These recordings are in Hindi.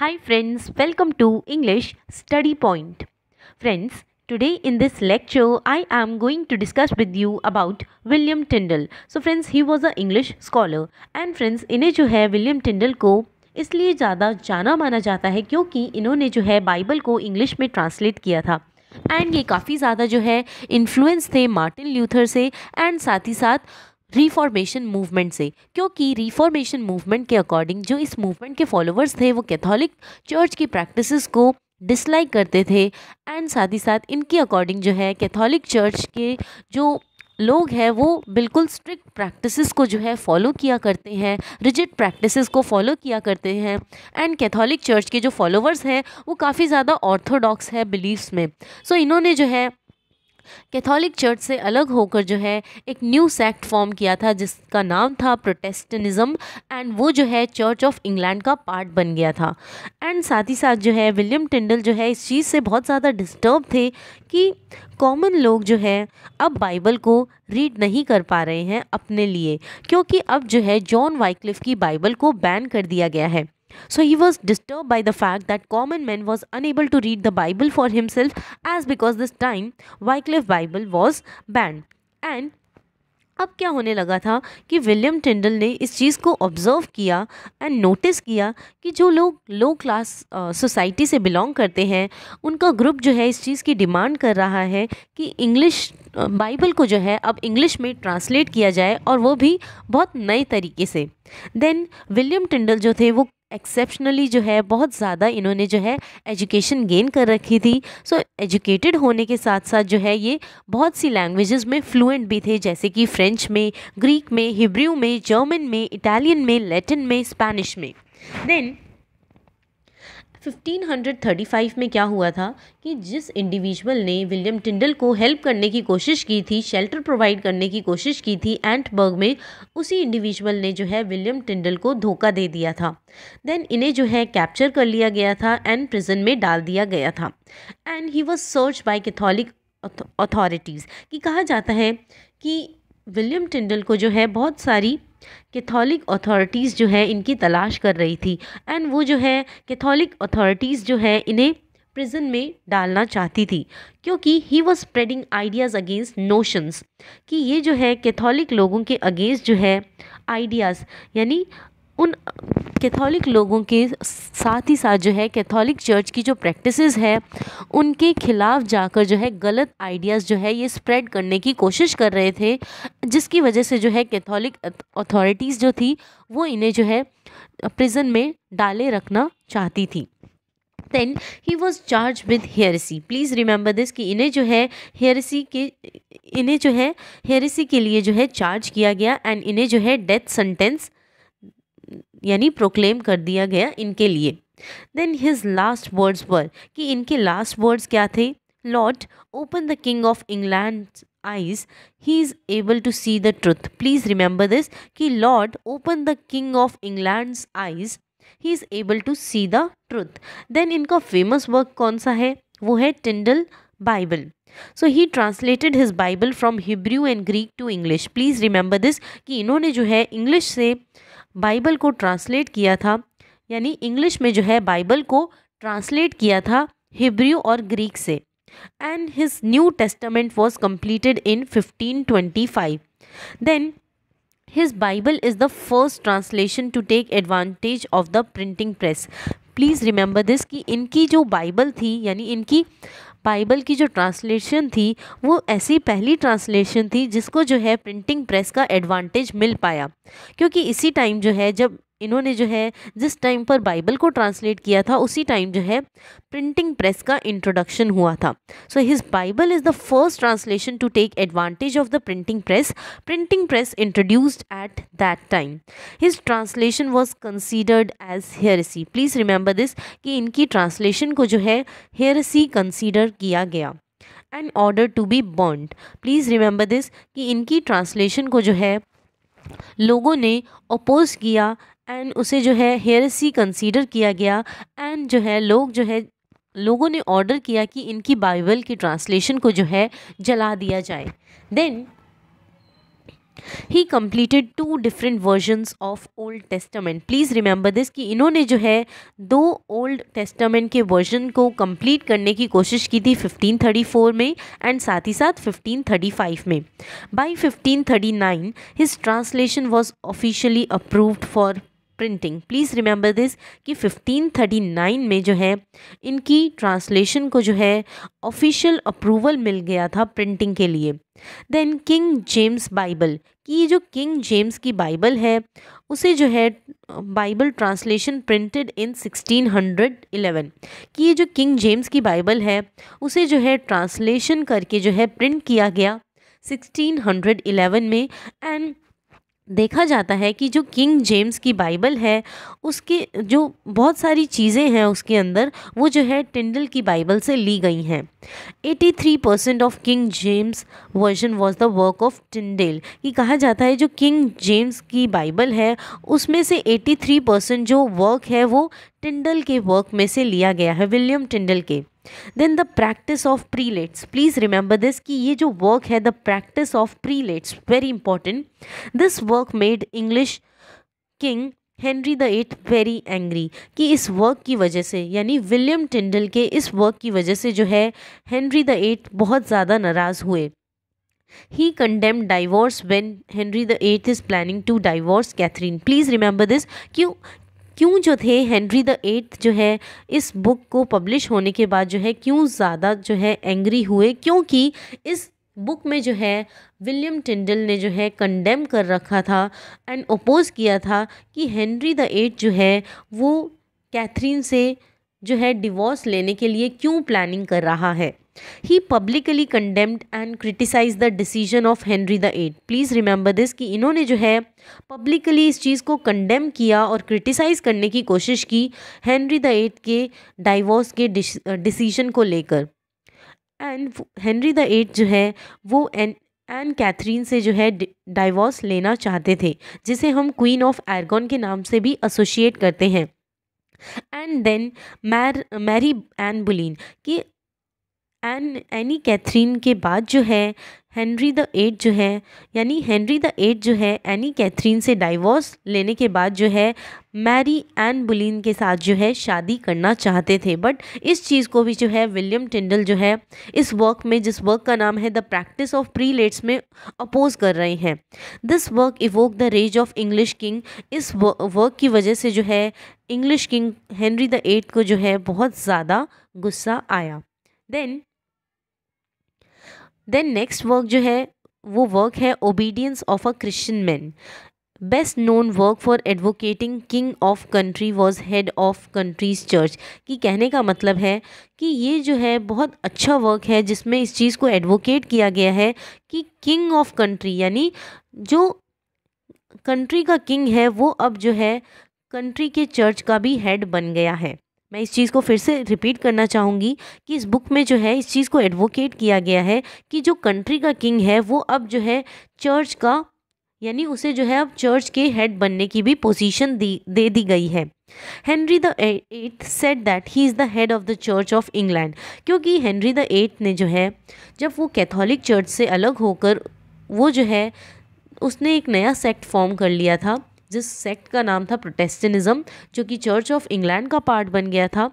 Hi friends, welcome to English Study Point. Friends, today in this lecture I am going to discuss with you about William Tyndall. So friends, he was an English scholar and friends इन्हें जो है William Tyndall को इसलिए ज़्यादा जाना माना जाता है क्योंकि इन्होंने जो है Bible को English में translate किया था एंड ये काफ़ी ज़्यादा जो है इन्फ्लुएंस थे मार्टिन ल्यूथर से एंड साथ ही साथ रिफॉर्मेशन मूवमेंट से क्योंकि रिफॉर्मेशन मूवमेंट के अकॉर्डिंग जो इस मूवमेंट के फॉलोअर्स थे वो कैथोलिक चर्च की प्रैक्टिस को डिसलाइक करते थे एंड साथ ही साथ इनके अकॉर्डिंग जो है कैथोलिक चर्च के जो लोग हैं वो बिल्कुल स्ट्रिक्ट प्रैक्टिसेस को जो है फॉलो किया करते हैं रिजिड प्रैक्टिसेस को फॉलो किया करते हैं एंड कैथोलिक चर्च के जो फॉलोअर्स हैं वो काफ़ी ज़्यादा ऑर्थोडॉक्स है बिलीव्स में सो so, इन्होंने जो है कैथोलिक चर्च से अलग होकर जो है एक न्यू सेक्ट फॉर्म किया था जिसका नाम था प्रोटेस्टनिज़म एंड वो जो है चर्च ऑफ इंग्लैंड का पार्ट बन गया था एंड साथ ही साथ जो है विलियम टिंडल जो है इस चीज़ से बहुत ज़्यादा डिस्टर्ब थे कि कॉमन लोग जो है अब बाइबल को रीड नहीं कर पा रहे हैं अपने लिए क्योंकि अब जो है जॉन वाइक्लिफ की बाइबल को बैन कर दिया गया है So he was disturbed by the fact that common man was unable to read the Bible for himself as because this time Wycliffe Bible was banned. And अब क्या होने लगा था कि विलियम टिंडल ने इस चीज़ को ऑब्ज़र्व किया एंड नोटिस किया कि जो लोग लो क्लास सोसाइटी से बिलोंग करते हैं उनका ग्रुप जो है इस चीज़ की डिमांड कर रहा है कि इंग्लिश बाइबल uh, को जो है अब इंग्लिश में ट्रांसलेट किया जाए और वो भी बहुत नए तरीके से देन विलियम टिंडल जो थे वो एक्सेप्शनली जो है बहुत ज़्यादा इन्होंने जो है एजुकेशन गेन कर रखी थी सो so, एजुकेटेड होने के साथ साथ जो है ये बहुत सी लैंग्वेजेस में फ्लुएंट भी थे जैसे कि फ्रेंच में ग्रीक में हिब्रू में जर्मन में इटालियन में लैटिन में स्पेनिश में देन 1535 में क्या हुआ था कि जिस इंडिविजुअल ने विलियम टिंडल को हेल्प करने की कोशिश की थी शेल्टर प्रोवाइड करने की कोशिश की थी एंटबर्ग में उसी इंडिविजुअल ने जो है विलियम टिंडल को धोखा दे दिया था देन इन्हें जो है कैप्चर कर लिया गया था एंड प्रिजन में डाल दिया गया था and he was search by Catholic authorities कि कहा जाता है कि विलियम टिंडल को जो है बहुत सारी कैथोलिक अथॉरिटीज़ जो है इनकी तलाश कर रही थी एंड वो जो है कैथोलिक अथॉरिटीज़ जो है इन्हें प्रिजन में डालना चाहती थी क्योंकि he was spreading ideas against notions कि ये जो है कैथोलिक लोगों के अगेंस्ट जो है आइडियाज़ यानी उन कैथोलिक लोगों के साथ ही साथ जो है कैथोलिक चर्च की जो प्रैक्टिसेस है उनके खिलाफ जाकर जो है गलत आइडियाज़ जो है ये स्प्रेड करने की कोशिश कर रहे थे जिसकी वजह से जो है कैथोलिक अथॉरिटीज़ जो थी वो इन्हें जो है प्रिजन में डाले रखना चाहती थी then he was charge with heresy please remember this कि इन्हें जो है हेयरसी के इन्हें जो है हेयरसी के लिए जो है चार्ज किया गया एंड इन्हें जो है डेथ सेंटेंस यानी प्रोक्लेम कर दिया गया इनके लिए देन हिज लास्ट वर्ड्स पर कि इनके लास्ट वर्ड्स क्या थे lord open the king of England eyes he is able to see the truth please remember this कि lord open the king of England eyes he is able to see the truth then इनका फेमस वर्क कौन सा है वो है Tyndale Bible so he translated his Bible from Hebrew and Greek to English please remember this कि इन्होंने जो है इंग्लिश से बाइबल को ट्रांसलेट किया था यानी इंग्लिश में जो है बाइबल को ट्रांसलेट किया था हिब्रू और ग्रीक से and his New Testament was completed in fifteen twenty five then his Bible is the first translation to take advantage of the printing press please remember this कि इनकी जो बाइबल थी यानी इनकी बाइबल की जो ट्रांसलेशन थी वो ऐसी पहली ट्रांसलेशन थी जिसको जो है प्रिंटिंग प्रेस का एडवांटेज मिल पाया क्योंकि इसी टाइम जो है जब इन्होंने जो है जिस टाइम पर बाइबल को ट्रांसलेट किया था उसी टाइम जो है प्रिंटिंग प्रेस का इंट्रोडक्शन हुआ था so his Bible is the first translation to take advantage of the printing press printing press introduced at that time his translation was considered as heresy please remember this कि इनकी ट्रांसलेशन को जो है हेयरसी कंसिडर किया गया and order to be burned please remember this कि इनकी ट्रांसलेशन को जो है लोगों ने अपोज किया एंड उसे जो है हेरसी कंसीडर किया गया एंड जो है लोग जो है लोगों ने ऑर्डर किया कि इनकी बाइबल की ट्रांसलेशन को जो है जला दिया जाए then he completed two different versions of Old Testament please remember this कि इन्होंने जो है दो ओल्ड टेस्टामेंट के वर्जन को कम्प्लीट करने की कोशिश की थी 1534 में एंड साथ ही साथ 1535 में thirty 1539 his translation was officially approved for printing please remember this कि 1539 में जो है इनकी ट्रांसलेशन को जो है ऑफिशियल अप्रूवल मिल गया था प्रिंटिंग के लिए देन किंग जेम्स बाइबल कि ये जो किंग जेम्स की बाइबल है उसे जो है बाइबल ट्रांसलेशन प्रिंटेड इन 1611 कि ये जो किंग जेम्स की बाइबल है उसे जो है ट्रांसलेशन करके जो है प्रिंट किया गया 1611 में एंड देखा जाता है कि जो किंग जेम्स की बाइबल है उसके जो बहुत सारी चीज़ें हैं उसके अंदर वो जो है टिंडल की बाइबल से ली गई हैं 83 percent of King James version was the work of Tyndale ये कहा जाता है जो किंग जेम्स की बाइबल है उसमें से 83 परसेंट जो वर्क है वो टिंडल के वर्क में से लिया गया है विलियम टिंडल के then the practice of prelates please remember this कि ये जो वर्क है the practice of prelates very important this work made English king Henry the eight very angry कि इस वर्क की वजह से यानी विलियम टिंडल के इस वर्क की वजह से जो है हेनरी द एट बहुत ज़्यादा नाराज़ हुए he condemn divorce when Henry the eight is planning to divorce Catherine please remember this क्यों क्यों जो थे हेनरी द एट्थ जो है इस बुक को पब्लिश होने के बाद जो है क्यों ज़्यादा जो है एंग्री हुए क्योंकि इस बुक में जो है विलियम टिंडल ने जो है कंडेम कर रखा था एंड अपोज़ किया था कि हेनरी द एट जो है वो कैथरीन से जो है डिवोर्स लेने के लिए क्यों प्लानिंग कर रहा है he publicly condemned and criticise the decision of Henry the eight please remember this कि इन्होंने जो है पब्लिकली इस चीज़ को कंडेम किया और क्रिटिसाइज़ करने की कोशिश की हेनरी द एट के डाइवोर्स के डिसीजन को लेकर एंड हेनरी द एट जो है वो एन एन कैथरीन से जो है डाइवोर्स लेना चाहते थे जिसे हम क्वीन ऑफ एरगॉन के नाम से भी एसोशिएट करते हैं एंड देन मैर मैरी एन बुलिन कि एन एनी कैथरीन के बाद जो है हेनरी द एट जो है यानी हेनरी द एट जो है एनी कैथरीन से डाइवोर्स लेने के बाद जो है मैरी एन बुलिन के साथ जो है शादी करना चाहते थे बट इस चीज़ को भी जो है विलियम टिंडल जो है इस वर्क में जिस वर्क का नाम है the practice of prelates में अपोज कर रहे हैं this work evoke the rage of English king इस वर्क की वजह से जो है English king Henry the eight को जो है बहुत ज़्यादा गुस्सा आया देन देन नेक्स्ट वर्क जो है वो वर्क है obedience of a Christian man best known work for advocating king of country was head of country's church कि कहने का मतलब है कि ये जो है बहुत अच्छा वर्क है जिसमें इस चीज़ को एडवोकेट किया गया है कि किंग ऑफ कंट्री यानी जो कंट्री का किंग है वो अब जो है कंट्री के चर्च का भी हेड बन गया है मैं इस चीज़ को फिर से रिपीट करना चाहूँगी कि इस बुक में जो है इस चीज़ को एडवोकेट किया गया है कि जो कंट्री का किंग है वो अब जो है चर्च का यानी उसे जो है अब चर्च के हेड बनने की भी पोजीशन दी दे दी गई है Henry the eight set that he is the head of the church of England क्योंकि हेनरी द एट ने जो है जब वो कैथोलिक चर्च से अलग होकर वो जो है उसने एक नया सेक्ट फॉर्म कर लिया था जिस सेक्ट का नाम था प्रोटेस्टेनिज़म जो कि चर्च ऑफ इंग्लैंड का पार्ट बन गया था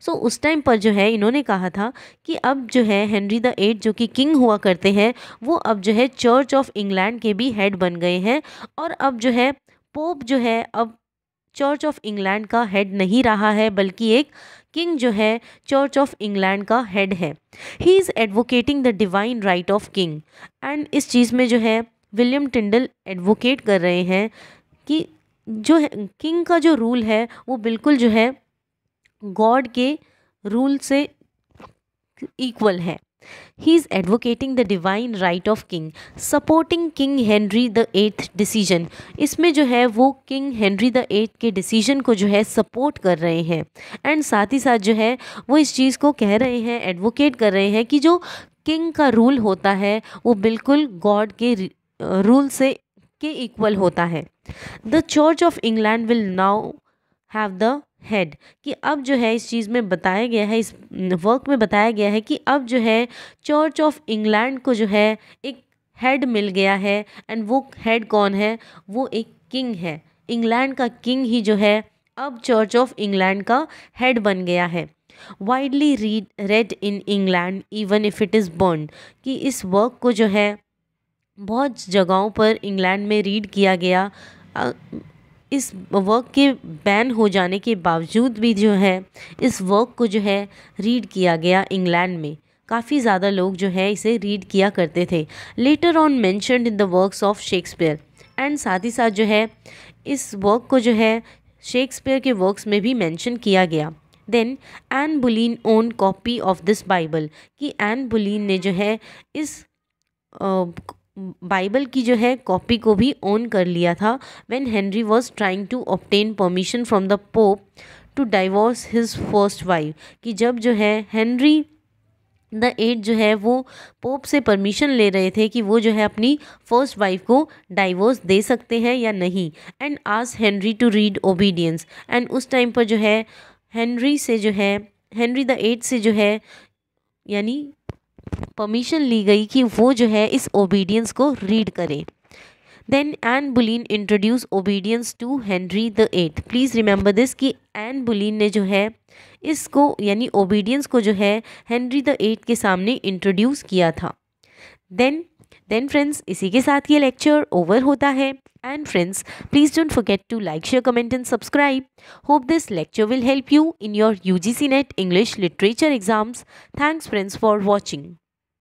सो so, उस टाइम पर जो है इन्होंने कहा था कि अब जो है हेनरी द एट जो कि किंग हुआ करते हैं वो अब जो है चर्च ऑफ इंग्लैंड के भी हेड बन गए हैं और अब जो है पोप जो है अब चर्च ऑफ इंग्लैंड का हेड नहीं रहा है बल्कि एक किंग जो है चर्च ऑफ इंग्लैंड का हेड है he is advocating the divine right of king and इस चीज़ में जो है विलियम टिंडल एडवोकेट कर रहे हैं कि जो है किंग का जो रूल है वो बिल्कुल जो है गॉड के रूल से इक्वल है he is advocating the divine right of king supporting king Henry the eighth decision इसमें जो है वो किंग हेनरी द एट्थ के डिसीजन को जो है सपोर्ट कर रहे हैं एंड साथ ही साथ जो है वो इस चीज़ को कह रहे हैं एडवोकेट कर रहे हैं कि जो किंग का रूल होता है वो बिल्कुल गॉड के रूल से के इक्वल होता है the church of England will now have the head कि अब जो है इस चीज़ में बताया गया है इस वर्क में बताया गया है कि अब जो है चर्च ऑफ इंग्लैंड को जो है एक हेड मिल गया है एंड वो हेड कौन है वो एक किंग है इंग्लैंड का किंग ही जो है अब चर्च ऑफ इंग्लैंड का हेड बन गया है widely read read in England even if it is burn कि इस वर्क को जो है बहुत जगहों पर इंग्लैंड में रीड किया गया इस वर्क के बैन हो जाने के बावजूद भी जो है इस वर्क को जो है रीड किया गया इंग्लैंड में काफ़ी ज़्यादा लोग जो है इसे रीड किया करते थे later on mentioned in the works of Shakespeare and साथ ही साथ जो है इस वर्क को जो है शेक्सपियर के वर्क्स में भी मैंशन किया गया then Anne Boleyn own copy of this Bible कि एन बुलिन ने जो है इस बाइबल की जो है कॉपी को भी ओन कर लिया था when Henry was trying to obtain permission from the Pope to divorce his first wife कि जब जो है हेनरी द एट जो है वो पोप से परमिशन ले रहे थे कि वो जो है अपनी फर्स्ट वाइफ को डाइवोर्स दे सकते हैं या नहीं एंड आज Henry to read obedience and उस टाइम पर जो है हेनरी से जो है हेनरी द एट से जो है यानी परमिशन ली गई कि वो जो है इस ओबीडियंस को रीड करे then Anne Boleyn introduce obedience to Henry the eight please remember this कि एन बुलिन ने जो है इसको यानी ओबीडियंस को जो है हेनरी द एट के सामने इंट्रोड्यूस किया था देन देन फ्रेंड्स इसी के साथ ये लेक्चर ओवर होता है and friends. Please don't forget to like, share, comment and subscribe. Hope this lecture will help you in your UGC NET English Literature exams. Thanks friends for watching.